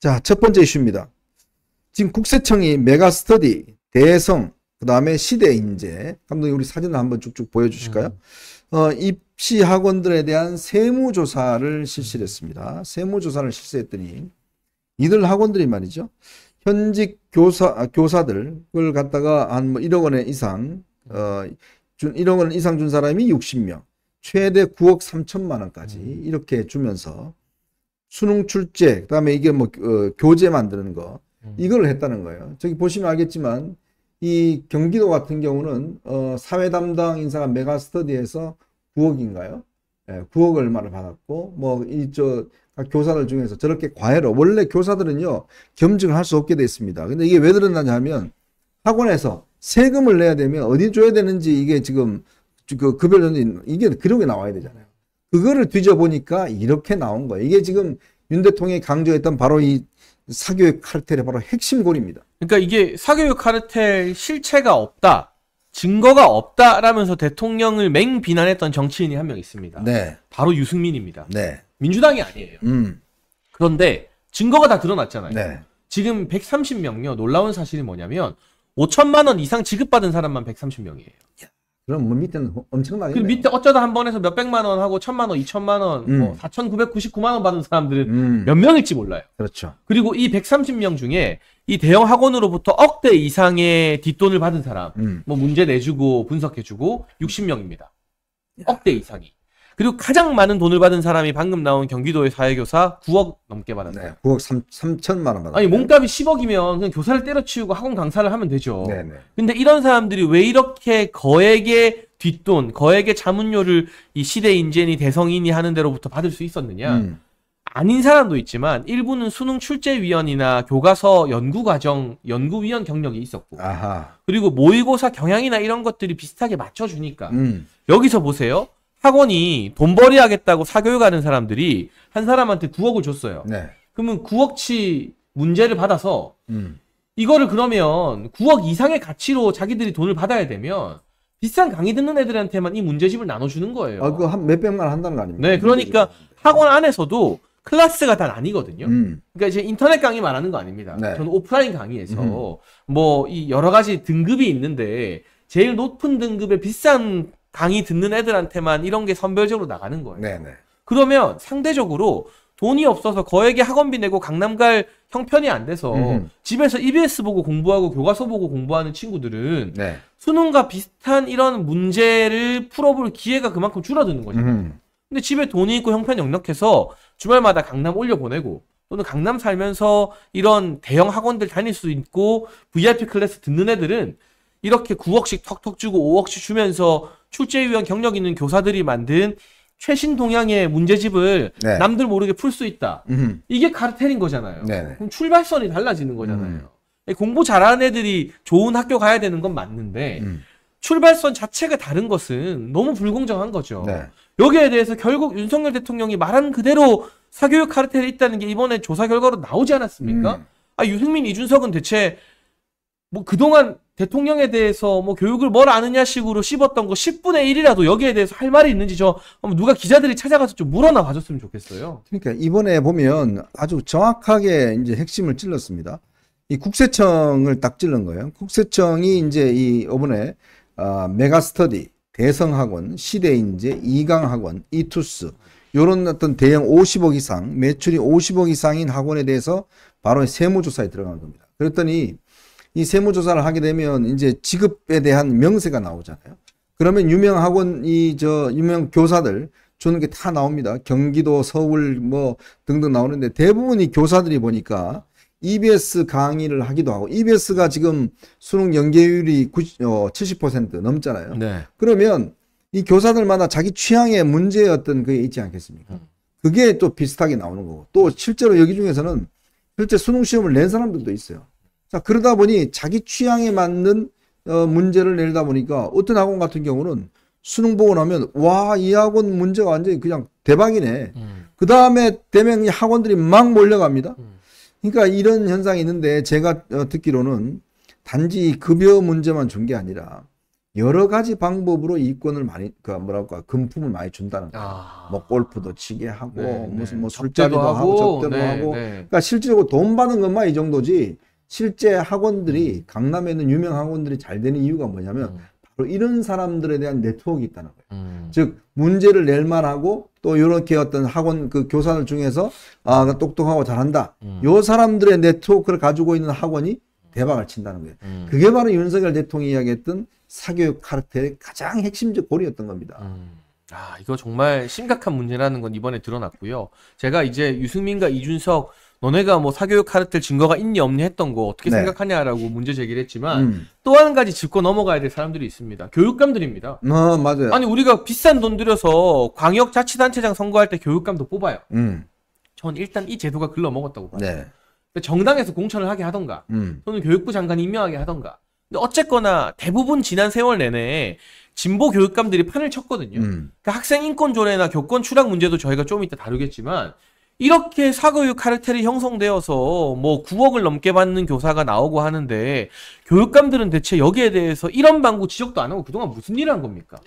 자, 첫 번째 이슈입니다. 지금 국세청이 메가스터디, 대성, 그 다음에 시대 인재. 감독님, 우리 사진을 한번 쭉쭉 보여주실까요? 음. 어, 입시 학원들에 대한 세무조사를 실시했습니다. 세무조사를 실시했더니, 이들 학원들이 말이죠. 현직 교사, 아, 교사들, 그 갖다가 한뭐 1억 원에 이상, 어, 준, 1억 원 이상 준 사람이 60명, 최대 9억 3천만 원까지 음. 이렇게 주면서 수능 출제, 그다음에 이게 뭐 어, 교재 만드는 거 음. 이걸 했다는 거예요. 저기 보시면 알겠지만 이 경기도 같은 경우는 어, 사회 담당 인사가 메가스터디에서 9억인가요? 예, 9억 얼마를 받았고 뭐이저 교사들 중에서 저렇게 과외로 원래 교사들은요 겸증을 할 수 없게 돼 있습니다. 근데 이게 왜 들었나냐 하면 학원에서 세금을 내야 되면 어디 줘야 되는지 이게 지금 그 급여전이 게 그런 게 나와야 되잖아요. 그거를 뒤져보니까 이렇게 나온 거예요. 이게 지금 윤 대통령이 강조했던 바로 이 사교육 카르텔의 바로 핵심골입니다. 그러니까 이게 사교육 카르텔 실체가 없다. 증거가 없다라면서 대통령을 맹비난했던 정치인이 한 명 있습니다. 네. 바로 유승민입니다. 네. 민주당이 아니에요. 음. 그런데 증거가 다 드러났잖아요. 네. 지금 130명요. 놀라운 사실이 뭐냐면 5천만 원 이상 지급받은 사람만 130명이에요. 야. 그럼 뭐 밑에는 엄청나게. 그 밑에 어쩌다 한 번에서 몇백만 원 하고 천만 원, 이천만 원, 음. 뭐백구십구만원 받은 사람들은 음. 몇 명일지 몰라요. 그렇죠. 그리고 이 백삼십 명 중에 이 대형 학원으로부터 억대 이상의 뒷돈을 받은 사람, 음. 뭐 문제 내주고 분석해주고 육십 명입니다 억대 이상이. 그리고 가장 많은 돈을 받은 사람이 방금 나온 경기도의 사회교사 9억 넘게 받았네요. 네, 9억 3, 3천만 원 받았어요. 아니 몸값이 10억이면 그냥 교사를 때려치우고 학원 강사를 하면 되죠. 네네. 네. 근데 이런 사람들이 왜 이렇게 거액의 뒷돈, 거액의 자문료를 이 시대 인재니 대성인이 하는 데로부터 받을 수 있었느냐? 음. 아닌 사람도 있지만 일부는 수능 출제위원이나 교과서 연구과정 연구위원 경력이 있었고 아하. 그리고 모의고사 경향이나 이런 것들이 비슷하게 맞춰주니까 음. 여기서 보세요 학원이 돈벌이 하겠다고 사교육 하는 사람들이 한 사람한테 9억을 줬어요. 네. 그러면 9억치 문제를 받아서 음. 이거를 그러면 9억 이상의 가치로 자기들이 돈을 받아야 되면 비싼 강의 듣는 애들한테만 이 문제집을 나눠주는 거예요. 아, 그거 한 몇백만 한다는 거 아닙니까? 네, 그러니까 문제집. 학원 안에서도 클래스가 다아니거든요 음. 그러니까 이제 인터넷 강의 말하는 거 아닙니다. 네. 저는 오프라인 강의에서 음. 뭐이 여러 가지 등급이 있는데 제일 높은 등급의 비싼 강의 듣는 애들한테만 이런 게 선별적으로 나가는 거예요. 네네. 네. 그러면 상대적으로 돈이 없어서 거액의 학원비 내고 강남 갈 형편이 안 돼서 음 집에서 EBS 보고 공부하고 교과서 보고 공부하는 친구들은 네. 수능과 비슷한 이런 문제를 풀어볼 기회가 그만큼 줄어드는 거죠 음. 근데 집에 돈이 있고 형편 역력해서 주말마다 강남 올려 보내고 또는 강남 살면서 이런 대형 학원들 다닐 수 있고 VIP 클래스 듣는 애들은 이렇게 9억씩 턱턱 주고 5억씩 주면서 출제위원 경력 있는 교사들이 만든 최신 동향의 문제집을 네. 남들 모르게 풀 수 있다. 음 이게 카르텔인 거잖아요. 네네. 그럼 출발선이 달라지는 거잖아요. 음. 공부 잘하는 애들이 좋은 학교 가야 되는 건 맞는데 음. 출발선 자체가 다른 것은 너무 불공정한 거죠. 네. 여기에 대해서 결국 윤석열 대통령이 말한 그대로 사교육 카르텔이 있다는 게 이번에 조사 결과로 나오지 않았습니까? 음. 아, 유승민, 이준석은 대체 뭐 그동안 대통령에 대해서 뭐 교육을 뭘 아느냐 식으로 씹었던 거 10분의 1이라도 여기에 대해서 할 말이 있는지 저 누가 기자들이 찾아가서 좀 물어나 봐줬으면 좋겠어요. 그러니까 이번에 보면 아주 정확하게 이제 핵심을 찔렀습니다. 이 국세청을 딱 찔른 거예요. 국세청이 이제 이 이번에 아, 메가스터디, 대성학원, 시대인재, 이강학원, 이투스 요런 어떤 대형 50억 이상 매출이 50억 이상인 학원에 대해서 바로 세무조사에 들어간 겁니다. 그랬더니 이 세무조사를 하게 되면 이제 지급에 대한 명세가 나오잖아요. 그러면 유명 학원 이 저 유명 교사들 주는 게 다 나옵니다. 경기도, 서울 뭐 등등 나오는데 대부분 이 교사들이 보니까 EBS 강의를 하기도 하고 EBS가 지금 수능 연계율이 90, 어, 70% 넘잖아요. 네. 그러면 이 교사들마다 자기 취향의 문제였던 그게 있지 않겠습니까? 그게 또 비슷하게 나오는 거고 또 실제로 여기 중에서는 실제 수능 시험을 낸 사람들도 있어요. 자, 그러다 보니 자기 취향에 맞는 어, 문제를 내다 보니까 어떤 학원 같은 경우는 수능 보고 나면 와, 이 학원 문제가 완전히 그냥 대박이네. 음. 그 다음에 대명 학원들이 막 몰려갑니다. 음. 그러니까 이런 현상이 있는데 제가 어, 듣기로는 단지 급여 문제만 준 게 아니라 여러 가지 방법으로 이권을 많이 그 뭐랄까 금품을 많이 준다는 거예요. 아. 뭐 골프도 치게 하고 네, 네. 무슨 뭐 술자리도 하고, 하고 접대도 네, 하고 네. 그러니까 실질적으로 돈 받는 것만 이 정도지 실제 학원들이 음. 강남에 있는 유명 학원들이 잘 되는 이유가 뭐냐면 음. 바로 이런 사람들에 대한 네트워크가 있다는 거예요. 음. 즉 문제를 낼 만하고 또 이렇게 어떤 학원 그 교사들 중에서 아 똑똑하고 잘한다. 음. 요 사람들의 네트워크를 가지고 있는 학원이 대박을 친다는 거예요. 음. 그게 바로 윤석열 대통령이 이야기했던 사교육 카르텔의 가장 핵심적 고리였던 겁니다. 음. 아 이거 정말 심각한 문제라는 건 이번에 드러났고요. 제가 이제 유승민과 이준석 너네가 뭐 사교육 카르텔 증거가 있니 없니 했던 거 어떻게 네. 생각하냐라고 문제 제기를 했지만 음. 또한 가지 짚고 넘어가야 될 사람들이 있습니다. 교육감들입니다. 아, 맞아요. 아니 우리가 비싼 돈 들여서 광역 자치단체장 선거할 때 교육감도 뽑아요. 음. 전 일단 이 제도가 글러먹었다고 봐요. 네. 정당에서 공천을 하게 하던가 음. 또는 교육부 장관 임명하게 하던가 근데 어쨌거나 대부분 지난 세월 내내 진보 교육감들이 판을 쳤거든요. 음. 그러니까 학생 인권 조례나 교권 추락 문제도 저희가 좀 이따 다루겠지만 이렇게 사교육 카르텔이 형성되어서 뭐 9억을 넘게 받는 교사가 나오고 하는데 교육감들은 대체 여기에 대해서 이런 방구 지적도 안 하고 그동안 무슨 일을 한 겁니까?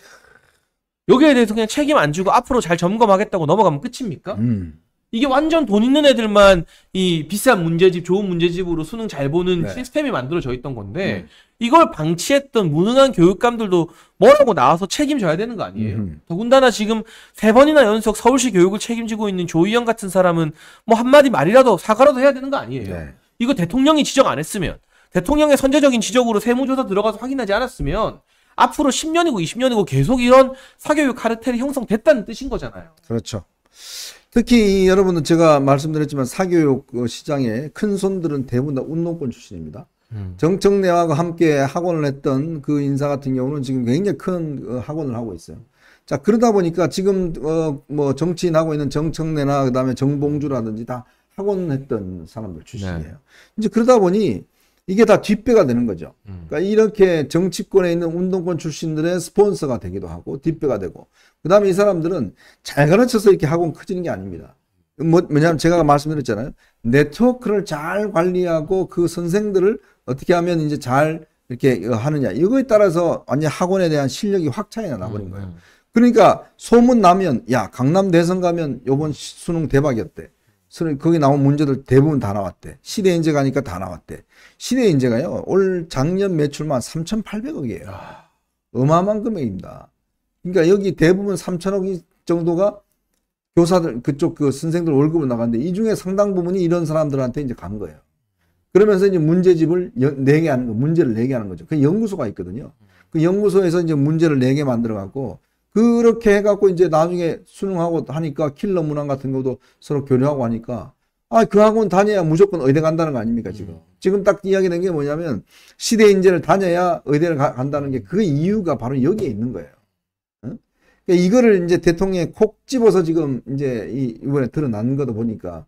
여기에 대해서 그냥 책임 안주고 앞으로 잘 점검하겠다고 넘어가면 끝입니까? 음. 이게 완전 돈 있는 애들만 이 비싼 문제집, 좋은 문제집으로 수능 잘 보는 네. 시스템이 만들어져 있던 건데 음. 이걸 방치했던 무능한 교육감들도 뭐라고 나와서 책임져야 되는 거 아니에요? 음. 더군다나 지금 세 번이나 연속 서울시 교육을 책임지고 있는 조희영 같은 사람은 뭐 한마디 말이라도 사과라도 해야 되는 거 아니에요? 네. 이거 대통령이 지적 안 했으면 대통령의 선제적인 지적으로 세무조사 들어가서 확인하지 않았으면 앞으로 10년이고 20년이고 계속 이런 사교육 카르텔이 형성됐다는 뜻인 거잖아요. 그렇죠. 특히 여러분들 제가 말씀드렸지만 사교육 어, 시장에 큰 손들은 대부분 다 운동권 출신입니다. 음. 정청래하고 함께 학원을 했던 그 인사 같은 경우는 지금 굉장히 큰 어, 학원을 하고 있어요. 자 그러다 보니까 지금 어뭐 정치인 하고 있는 정청래나 그다음에 정봉주라든지 다 학원했던 사람들 출신이에요. 네. 이제 그러다 보니 이게 다 뒷배가 되는 거죠. 음. 그러니까 이렇게 정치권에 있는 운동권 출신들의 스폰서가 되기도 하고 뒷배가 되고 그 다음에 이 사람들은 잘 가르쳐서 이렇게 학원 커지는 게 아닙니다. 뭐, 왜냐하면 제가 말씀드렸잖아요. 네트워크를 잘 관리하고 그 선생들을 어떻게 하면 이제 잘 이렇게 하느냐 이거에 따라서 완전 학원에 대한 실력이 확 차이가 나버린 음, 거예요. 음. 그러니까 소문 나면 야 강남 대선 가면 요번 수능 대박이었대. 거기 나온 문제들 대부분 다 나왔대. 시대 인재 가니까 다 나왔대. 시대 인재가요. 올 작년 매출만 3,800억이에요. 어마어마한 금액입니다. 그러니까 여기 대부분 3,000억 정도가 교사들 그쪽 그 선생들 월급을 나갔는데 이 중에 상당 부분이 이런 사람들한테 이제 간 거예요. 그러면서 이제 문제집을 내게 하는 거, 문제를 내게 하는 거죠. 그 연구소가 있거든요. 그 연구소에서 이제 문제를 내게 만들어 갖고 그렇게 해갖고 이제 나중에 수능하고 하니까 킬러 문항 같은 것도 서로 교류하고 하니까 아, 그 학원 다녀야 무조건 의대 간다는 거 아닙니까, 지금? 음. 지금 딱 이야기된 게 뭐냐면 시대 인재를 다녀야 의대를 가, 간다는 게 그 이유가 바로 여기에 있는 거예요. 응? 그러니까 이거를 이제 대통령이 콕 집어서 지금 이제 이, 이번에 드러난 거다 보니까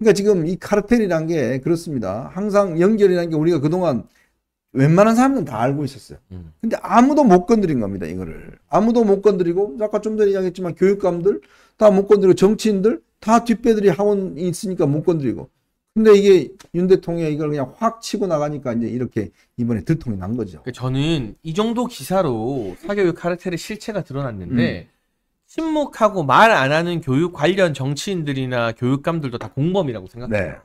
그러니까 지금 이 카르텔이란 게 그렇습니다. 항상 연결이라는 게 우리가 그동안 웬만한 사람들은 다 알고 있었어요. 음. 근데 아무도 못 건드린 겁니다, 이거를. 아무도 못 건드리고, 아까 좀 전에 이야기했지만 교육감들 다 못 건드리고, 정치인들 다 뒷배들이 학원 이 있으니까 못 건드리고. 근데 이게 윤 대통령이 이걸 그냥 확 치고 나가니까 이제 이렇게 이번에 들통이 난 거죠. 그러니까 저는 이 정도 기사로 사교육 카르텔의 실체가 드러났는데, 음. 침묵하고 말 안 하는 교육 관련 정치인들이나 교육감들도 다 공범이라고 생각해요. 네.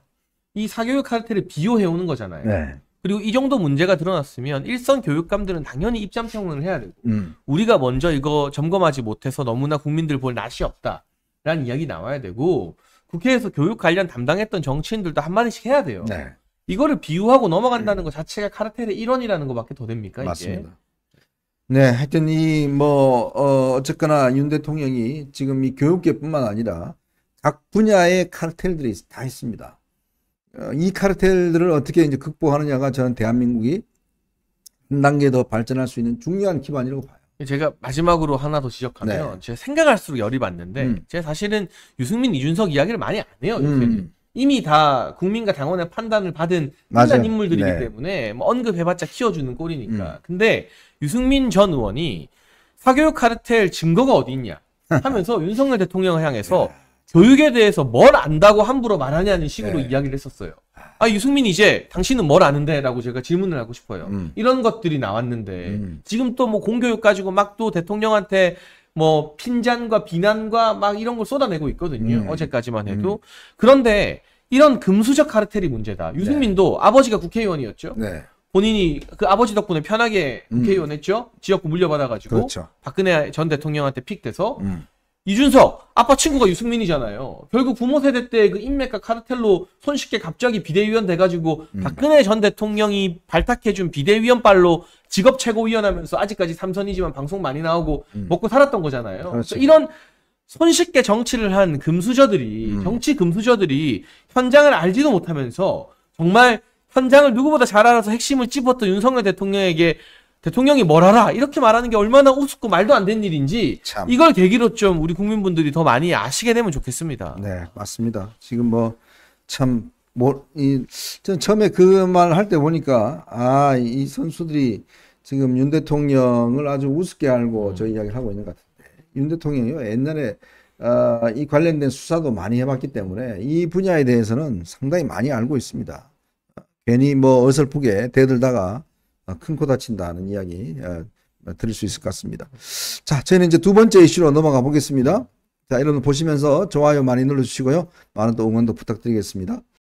이 사교육 카르텔을 비호해오는 거잖아요. 네. 그리고 이 정도 문제가 드러났으면 일선 교육감들은 당연히 입장 평론을 해야 되고 음. 우리가 먼저 이거 점검하지 못해서 너무나 국민들 볼 낯이 없다라는 이야기 나와야 되고 국회에서 교육 관련 담당했던 정치인들도 한마디씩 해야 돼요. 네. 이거를 비유하고 넘어간다는 음. 것 자체가 카르텔의 일원이라는 것밖에 더 됩니까? 맞습니다. 이게? 네, 하여튼 이뭐 어, 어쨌거나 윤 대통령이 지금 이 교육계뿐만 아니라 각 분야의 카르텔들이 다 있습니다. 어, 이 카르텔들을 어떻게 이제 극복하느냐가 저는 대한민국이 한 단계 더 발전할 수 있는 중요한 기반이라고 봐요. 제가 마지막으로 하나 더 지적하면 네. 제가 생각할수록 열이 받는데 음. 제가 사실은 유승민, 이준석 이야기를 많이 안 해요. 음. 이미 다 국민과 당원의 판단을 받은 판단 인물들이기 네. 때문에 뭐 언급해봤자 키워주는 꼴이니까. 음. 근데 유승민 전 의원이 사교육 카르텔 증거가 어디 있냐 하면서 윤석열 대통령을 향해서 교육에 대해서 뭘 안다고 함부로 말하냐는 식으로 네. 이야기를 했었어요. 아 유승민 이제 당신은 뭘 아는데라고 제가 질문을 하고 싶어요. 음. 이런 것들이 나왔는데 음. 지금 또 뭐 공교육 가지고 막 또 대통령한테 뭐 핀잔과 비난과 막 이런 걸 쏟아내고 있거든요. 음. 어제까지만 음. 해도 그런데 이런 금수저 카르텔이 문제다. 네. 유승민도 네. 아버지가 국회의원이었죠. 네. 본인이 그 아버지 덕분에 편하게 음. 국회의원 했죠. 지역구 물려받아가지고 그렇죠. 박근혜 전 대통령한테 픽돼서 음. 이준석 아빠 친구가 유승민이잖아요. 결국 부모 세대 때 그 인맥과 카르텔로 손쉽게 갑자기 비대위원 돼가지고 음. 박근혜 전 대통령이 발탁해준 비대위원 빨로 직업 최고위원 하면서 아직까지 삼선이지만 방송 많이 나오고 음. 먹고 살았던 거잖아요. 그렇죠. 이런 손쉽게 정치를 한 금수저들이 음. 정치 금수저들이 현장을 알지도 못하면서 정말 현장을 누구보다 잘 알아서 핵심을 찝었던 윤석열 대통령에게 대통령이 뭘 알아? 이렇게 말하는 게 얼마나 우습고 말도 안 되는 일인지 참. 이걸 계기로 좀 우리 국민분들이 더 많이 아시게 되면 좋겠습니다. 네, 맞습니다. 지금 뭐 참 뭐, 이, 전 처음에 그 말 할 때 보니까, 아, 이 선수들이 지금 윤 대통령을 아주 우습게 알고 음. 저 이야기를 하고 있는 것 같은데, 윤 대통령이요, 옛날에, 어, 이 관련된 수사도 많이 해봤기 때문에 이 분야에 대해서는 상당히 많이 알고 있습니다. 괜히 뭐 어설프게 대들다가 어, 큰코 다친다는 이야기 어, 드릴 수 있을 것 같습니다. 자, 저희는 이제 두 번째 이슈로 넘어가 보겠습니다. 자, 이런 보시면서 좋아요 많이 눌러주시고요. 많은 또 응원도 부탁드리겠습니다.